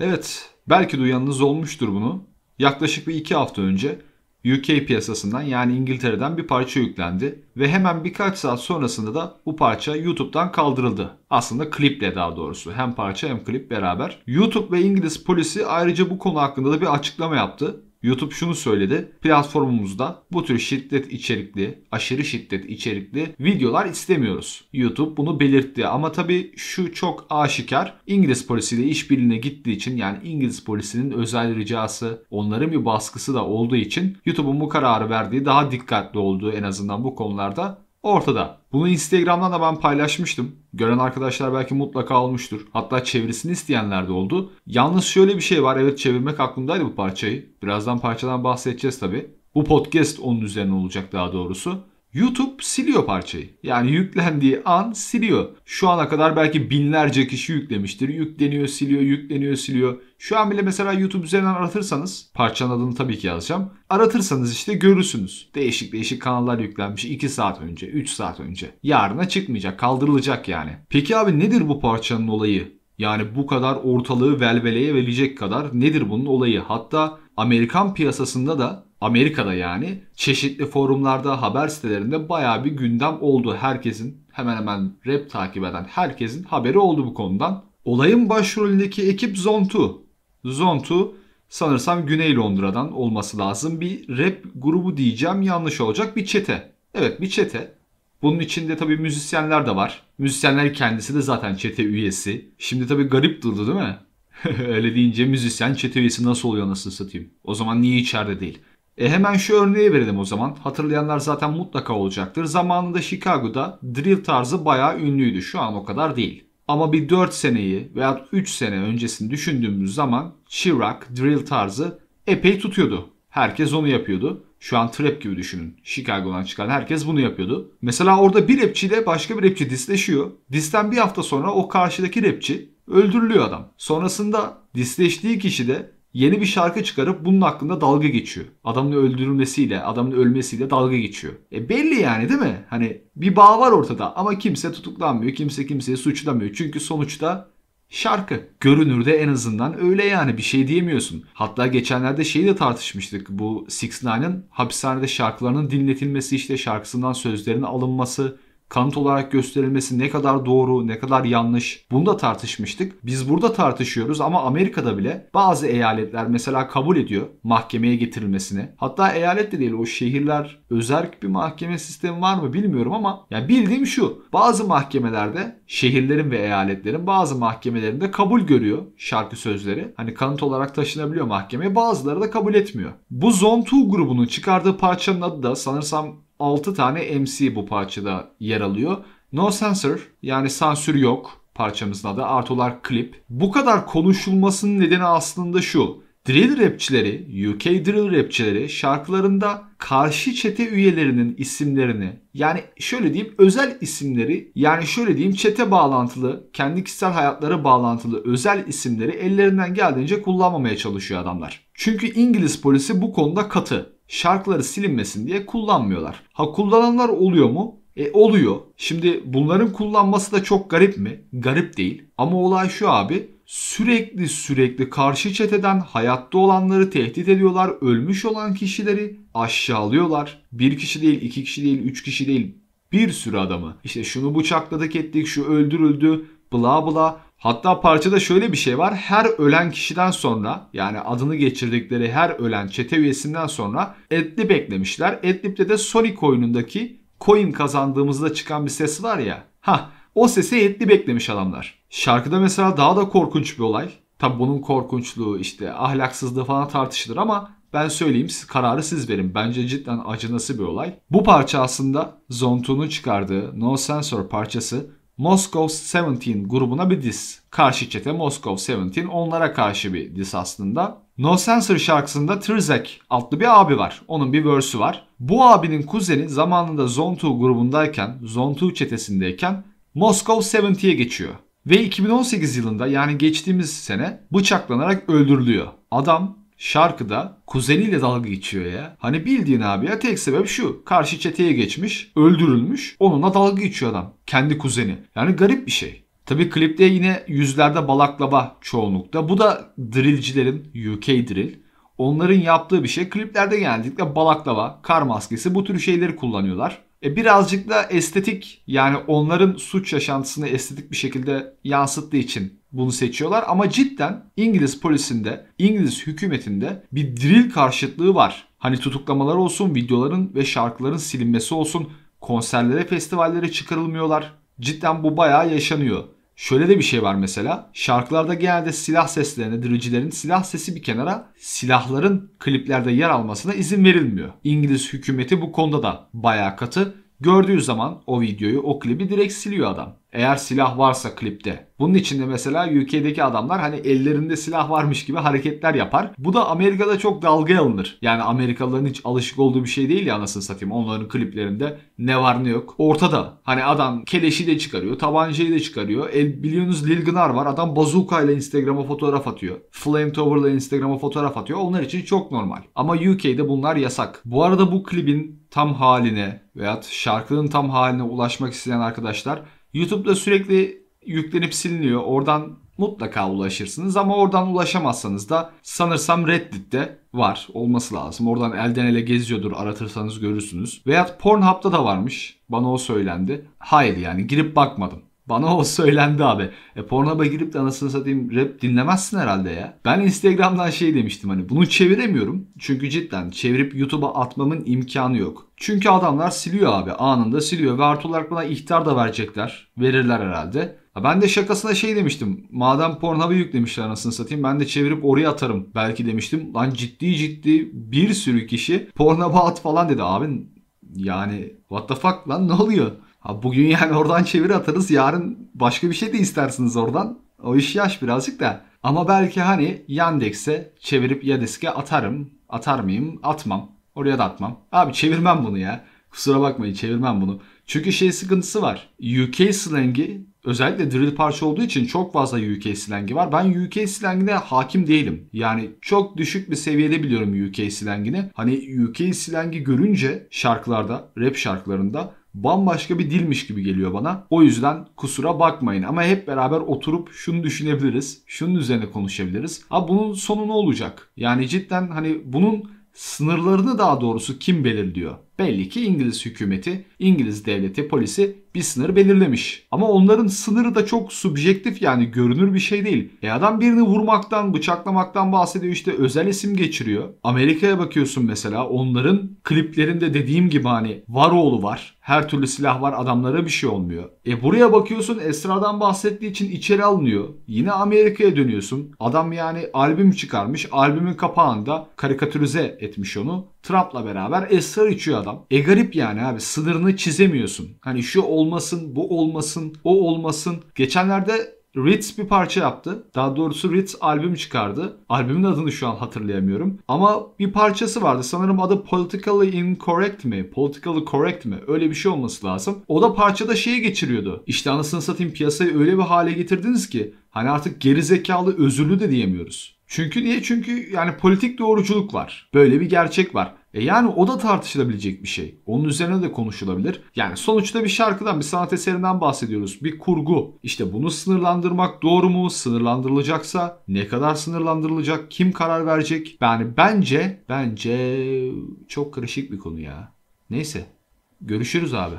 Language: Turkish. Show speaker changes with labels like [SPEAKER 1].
[SPEAKER 1] Evet, belki duyanınız olmuştur bunu. Yaklaşık bir iki hafta önce UK piyasasından yani İngiltere'den bir parça yüklendi ve hemen birkaç saat sonrasında da bu parça YouTube'dan kaldırıldı. Aslında kliple daha doğrusu hem parça hem klip beraber. YouTube ve İngiliz polisi ayrıca bu konu hakkında da bir açıklama yaptı. YouTube şunu söyledi. Platformumuzda bu tür şiddet içerikli, aşırı şiddet içerikli videolar istemiyoruz. YouTube bunu belirtti ama tabii şu çok aşikar. İngiliz polisiyle işbirliğine gittiği için yani İngiliz polisinin özel ricası, onların bir baskısı da olduğu için YouTube'un bu kararı verdiği daha dikkatli olduğu en azından bu konularda ortada. Bunu Instagram'dan da ben paylaşmıştım. Gören arkadaşlar belki mutlaka almıştır. Hatta çevirisini isteyenler de oldu. Yalnız şöyle bir şey var. Evet çevirmek aklımdaydı bu parçayı. Birazdan parçadan bahsedeceğiz tabi. Bu podcast onun üzerine olacak daha doğrusu. YouTube siliyor parçayı. Yani yüklendiği an siliyor. Şu ana kadar belki binlerce kişi yüklemiştir. Yükleniyor, siliyor, yükleniyor, siliyor. Şu an bile mesela YouTube üzerinden aratırsanız parçanın adını tabii ki yazacağım. Aratırsanız işte görürsünüz. Değişik değişik kanallar yüklenmiş 2 saat önce, 3 saat önce. Yarına çıkmayacak, kaldırılacak yani. Peki abi nedir bu parçanın olayı? Yani bu kadar ortalığı velveleye verecek kadar nedir bunun olayı? Hatta Amerikan piyasasında da Amerika'da yani çeşitli forumlarda, haber sitelerinde baya bir gündem oldu. Herkesin hemen hemen rap takip eden herkesin haberi oldu bu konudan. Olayın başrolündeki ekip Zontu. Zontu sanırsam Güney Londra'dan olması lazım bir rap grubu diyeceğim yanlış olacak bir çete. Evet bir çete. Bunun içinde tabii müzisyenler de var. Müzisyenler kendisi de zaten çete üyesi. Şimdi tabii garip durdu değil mi? Öyle deyince müzisyen çete üyesi nasıl oluyor nasıl satayım? O zaman niye içeride değil? E hemen şu örneği verelim o zaman. Hatırlayanlar zaten mutlaka olacaktır. Zamanında Chicago'da drill tarzı bayağı ünlüydü. Şu an o kadar değil. Ama bir 4 seneyi veya 3 sene öncesini düşündüğümüz zaman Chirac drill tarzı epey tutuyordu. Herkes onu yapıyordu. Şu an trap gibi düşünün. Chicago'dan çıkan herkes bunu yapıyordu. Mesela orada bir rapçiyle başka bir rapçi disleşiyor. Disten bir hafta sonra o karşıdaki rapçi öldürülüyor adam. Sonrasında disleştiği kişi de yeni bir şarkı çıkarıp bunun hakkında dalga geçiyor. Adamın öldürülmesiyle, adamın ölmesiyle dalga geçiyor. E belli yani değil mi? Hani bir bağ var ortada ama kimse tutuklanmıyor, kimse kimseyi suçlamıyor. Çünkü sonuçta şarkı. Görünürde en azından öyle yani bir şey diyemiyorsun. Hatta geçenlerde şeyi de tartışmıştık. Bu 6 ix hapishanede şarkılarının dinletilmesi işte şarkısından sözlerin alınması kanıt olarak gösterilmesi ne kadar doğru, ne kadar yanlış bunu da tartışmıştık. Biz burada tartışıyoruz ama Amerika'da bile bazı eyaletler mesela kabul ediyor mahkemeye getirilmesini. Hatta eyalet de değil o şehirler özerk bir mahkeme sistemi var mı bilmiyorum ama yani bildiğim şu bazı mahkemelerde şehirlerin ve eyaletlerin bazı mahkemelerinde kabul görüyor şarkı sözleri. Hani kanıt olarak taşınabiliyor mahkemeye bazıları da kabul etmiyor. Bu Zone 2 grubunun çıkardığı parçanın adı da sanırsam 6 tane MC bu parçada yer alıyor. No censor yani sansür yok parçamızın adı. Artılar klip. Bu kadar konuşulmasının nedeni aslında şu. Drill rapçileri, UK drill rapçileri şarkılarında karşı çete üyelerinin isimlerini yani şöyle diyeyim özel isimleri yani şöyle diyeyim çete bağlantılı kendi kişisel hayatları bağlantılı özel isimleri ellerinden geldiğince kullanmamaya çalışıyor adamlar. Çünkü İngiliz polisi bu konuda katı şarkıları silinmesin diye kullanmıyorlar. Ha kullananlar oluyor mu? E oluyor. Şimdi bunların kullanması da çok garip mi? Garip değil. Ama olay şu abi sürekli sürekli karşı çeteden hayatta olanları tehdit ediyorlar. Ölmüş olan kişileri aşağılıyorlar. Bir kişi değil, iki kişi değil, üç kişi değil. Bir sürü adamı. İşte şunu bıçakladık ettik, şu öldürüldü, bla bla. Hatta parçada şöyle bir şey var. Her ölen kişiden sonra yani adını geçirdikleri her ölen çete üyesinden sonra Adlib beklemişler. Adlib'de de Sonic oyunundaki coin kazandığımızda çıkan bir ses var ya. Ha o sese Adlib beklemiş adamlar. Şarkıda mesela daha da korkunç bir olay. Tabi bunun korkunçluğu işte ahlaksızlığı falan tartışılır ama ben söyleyeyim siz kararı siz verin. Bence cidden acınası bir olay. Bu parça aslında Zontu'nun çıkardığı No Sensor parçası Moscow 17 grubuna bir diss. Karşı çete Moscow 17 onlara karşı bir diss aslında. No Censor şarkısında Trizek adlı bir abi var. Onun bir verse'ü var. Bu abinin kuzeni zamanında Zone 2 grubundayken, Zone 2 çetesindeyken Moscow 70'ye geçiyor. Ve 2018 yılında yani geçtiğimiz sene bıçaklanarak öldürülüyor. Adam şarkıda kuzeniyle dalga geçiyor ya. Hani bildiğin abi ya tek sebep şu. Karşı çeteye geçmiş, öldürülmüş. Onunla dalga geçiyor adam. Kendi kuzeni. Yani garip bir şey. Tabi klipte yine yüzlerde balaklava çoğunlukta. Bu da drillcilerin UK drill. Onların yaptığı bir şey. Kliplerde genellikle balaklava, kar maskesi bu tür şeyleri kullanıyorlar. E birazcık da estetik yani onların suç yaşantısını estetik bir şekilde yansıttığı için bunu seçiyorlar ama cidden İngiliz polisinde, İngiliz hükümetinde bir drill karşıtlığı var. Hani tutuklamalar olsun, videoların ve şarkıların silinmesi olsun, konserlere, festivallere çıkarılmıyorlar. Cidden bu bayağı yaşanıyor. Şöyle de bir şey var mesela. Şarkılarda genelde silah seslerine, diricilerin silah sesi bir kenara silahların kliplerde yer almasına izin verilmiyor. İngiliz hükümeti bu konuda da bayağı katı Gördüğü zaman o videoyu, o klibi direkt siliyor adam. Eğer silah varsa klipte. Bunun için de mesela ülkedeki adamlar hani ellerinde silah varmış gibi hareketler yapar. Bu da Amerika'da çok dalga alınır. Yani Amerikalıların hiç alışık olduğu bir şey değil ya anasını satayım. Onların kliplerinde ne var ne yok. Ortada. Hani adam keleşi de çıkarıyor, tabancayı da çıkarıyor. El, biliyorsunuz Lil Gnar var. Adam bazooka ile Instagram'a fotoğraf atıyor. flame tower ile Instagram'a fotoğraf atıyor. Onlar için çok normal. Ama UK'de bunlar yasak. Bu arada bu klibin tam haline veya şarkının tam haline ulaşmak isteyen arkadaşlar YouTube'da sürekli yüklenip siliniyor. Oradan mutlaka ulaşırsınız ama oradan ulaşamazsanız da sanırsam Reddit'te var olması lazım. Oradan elden ele geziyordur aratırsanız görürsünüz. Veyahut Pornhub'da da varmış. Bana o söylendi. Hayır yani girip bakmadım. Bana o söylendi abi. E Pornhub'a girip de anasını satayım rap dinlemezsin herhalde ya. Ben Instagram'dan şey demiştim hani bunu çeviremiyorum. Çünkü cidden çevirip YouTube'a atmamın imkanı yok. Çünkü adamlar siliyor abi anında siliyor ve artı olarak bana ihtar da verecekler. Verirler herhalde. Ben de şakasına şey demiştim. Madem Pornhub'a yüklemişler anasını satayım ben de çevirip oraya atarım belki demiştim. Lan ciddi ciddi bir sürü kişi Pornhub'a at falan dedi. abin. yani what the fuck lan ne oluyor? Abi bugün yani oradan çevir atarız. Yarın başka bir şey de istersiniz oradan. O iş yaş birazcık da. Ama belki hani Yandex'e çevirip Yadesk'e atarım. Atar mıyım? Atmam. Oraya da atmam. Abi çevirmem bunu ya. Kusura bakmayın çevirmem bunu. Çünkü şey sıkıntısı var. UK slangi özellikle drill parça olduğu için çok fazla UK slangi var. Ben UK slangine hakim değilim. Yani çok düşük bir seviyede biliyorum UK slangini. Hani UK slangi görünce şarkılarda, rap şarkılarında bambaşka bir dilmiş gibi geliyor bana. O yüzden kusura bakmayın ama hep beraber oturup şunu düşünebiliriz. Şunun üzerine konuşabiliriz. Ha bunun sonu ne olacak? Yani cidden hani bunun sınırlarını daha doğrusu kim belirliyor? Belli ki İngiliz hükümeti, İngiliz devleti, polisi bir sınır belirlemiş. Ama onların sınırı da çok subjektif yani görünür bir şey değil. E adam birini vurmaktan, bıçaklamaktan bahsediyor işte özel isim geçiriyor. Amerika'ya bakıyorsun mesela onların kliplerinde dediğim gibi hani Varoğlu var. Her türlü silah var adamlara bir şey olmuyor. E buraya bakıyorsun Esra'dan bahsettiği için içeri alınıyor. Yine Amerika'ya dönüyorsun. Adam yani albüm çıkarmış. Albümün kapağında karikatürize etmiş onu. Trump'la beraber Esra içiyor adam. E garip yani abi sınırını çizemiyorsun. Hani şu olmasın, bu olmasın, o olmasın. Geçenlerde Ritz bir parça yaptı. Daha doğrusu Ritz albüm çıkardı. Albümün adını şu an hatırlayamıyorum. Ama bir parçası vardı. Sanırım adı Politically Incorrect mi? Politically Correct mi? Öyle bir şey olması lazım. O da parçada şeyi geçiriyordu. İşte anasını satayım piyasayı öyle bir hale getirdiniz ki Hani artık gerizekalı özürlü de diyemiyoruz. Çünkü niye? Çünkü yani politik doğruculuk var. Böyle bir gerçek var. E yani o da tartışılabilecek bir şey. Onun üzerine de konuşulabilir. Yani sonuçta bir şarkıdan, bir sanat eserinden bahsediyoruz. Bir kurgu. İşte bunu sınırlandırmak doğru mu? Sınırlandırılacaksa ne kadar sınırlandırılacak? Kim karar verecek? Yani bence, bence çok karışık bir konu ya. Neyse. Görüşürüz abi.